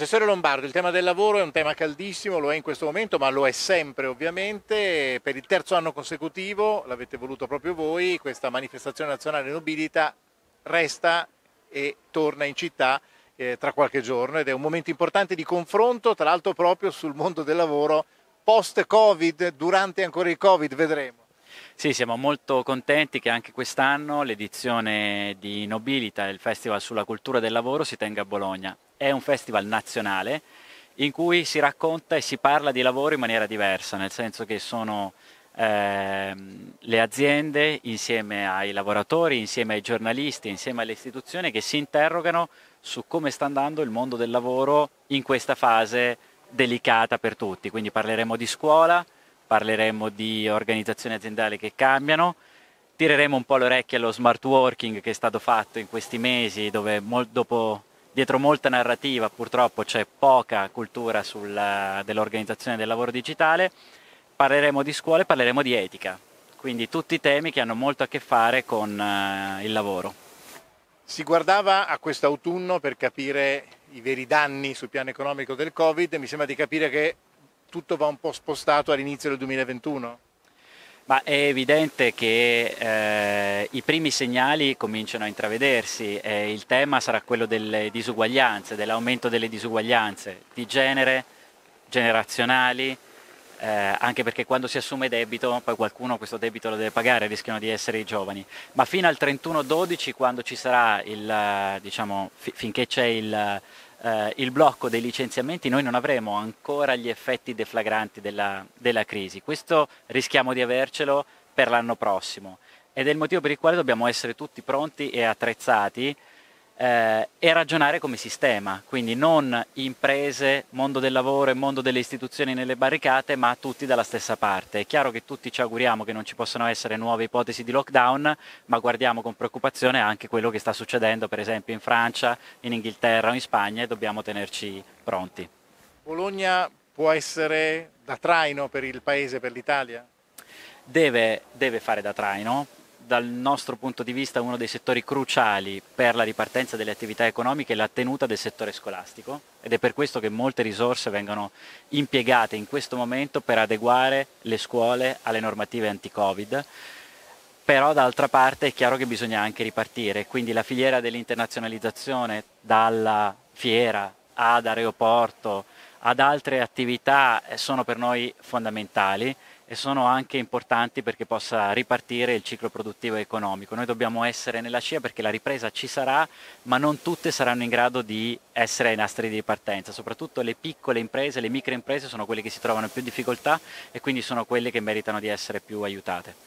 Assessore Lombardo, il tema del lavoro è un tema caldissimo, lo è in questo momento, ma lo è sempre ovviamente. Per il terzo anno consecutivo, l'avete voluto proprio voi, questa manifestazione nazionale nobilita resta e torna in città eh, tra qualche giorno ed è un momento importante di confronto, tra l'altro proprio sul mondo del lavoro post-Covid, durante ancora il Covid, vedremo. Sì, siamo molto contenti che anche quest'anno l'edizione di Nobilita, il Festival sulla cultura del lavoro, si tenga a Bologna è un festival nazionale in cui si racconta e si parla di lavoro in maniera diversa, nel senso che sono eh, le aziende insieme ai lavoratori, insieme ai giornalisti, insieme alle istituzioni che si interrogano su come sta andando il mondo del lavoro in questa fase delicata per tutti. Quindi parleremo di scuola, parleremo di organizzazioni aziendali che cambiano, tireremo un po' le orecchie allo smart working che è stato fatto in questi mesi, dove dopo dietro molta narrativa purtroppo c'è poca cultura sulla, eh, dell'organizzazione del lavoro digitale, parleremo di scuole, parleremo di etica, quindi tutti temi che hanno molto a che fare con eh, il lavoro. Si guardava a quest'autunno per capire i veri danni sul piano economico del Covid, mi sembra di capire che tutto va un po' spostato all'inizio del 2021. Ma è evidente che eh, i primi segnali cominciano a intravedersi, eh, il tema sarà quello delle disuguaglianze, dell'aumento delle disuguaglianze di genere, generazionali, eh, anche perché quando si assume debito, poi qualcuno questo debito lo deve pagare, rischiano di essere i giovani, ma fino al 31-12 quando ci sarà il, diciamo, finché c'è il eh, il blocco dei licenziamenti noi non avremo ancora gli effetti deflagranti della, della crisi. Questo rischiamo di avercelo per l'anno prossimo ed è il motivo per il quale dobbiamo essere tutti pronti e attrezzati eh, e ragionare come sistema, quindi non imprese, mondo del lavoro e mondo delle istituzioni nelle barricate, ma tutti dalla stessa parte. È chiaro che tutti ci auguriamo che non ci possano essere nuove ipotesi di lockdown, ma guardiamo con preoccupazione anche quello che sta succedendo per esempio in Francia, in Inghilterra o in Spagna e dobbiamo tenerci pronti. Bologna può essere da traino per il paese, per l'Italia? Deve, deve fare da traino dal nostro punto di vista uno dei settori cruciali per la ripartenza delle attività economiche è la tenuta del settore scolastico ed è per questo che molte risorse vengono impiegate in questo momento per adeguare le scuole alle normative anti-Covid. Però d'altra parte è chiaro che bisogna anche ripartire, quindi la filiera dell'internazionalizzazione dalla fiera ad aeroporto ad altre attività eh, sono per noi fondamentali e sono anche importanti perché possa ripartire il ciclo produttivo e economico. Noi dobbiamo essere nella scia perché la ripresa ci sarà, ma non tutte saranno in grado di essere ai nastri di partenza, soprattutto le piccole imprese, le micro imprese sono quelle che si trovano in più difficoltà e quindi sono quelle che meritano di essere più aiutate.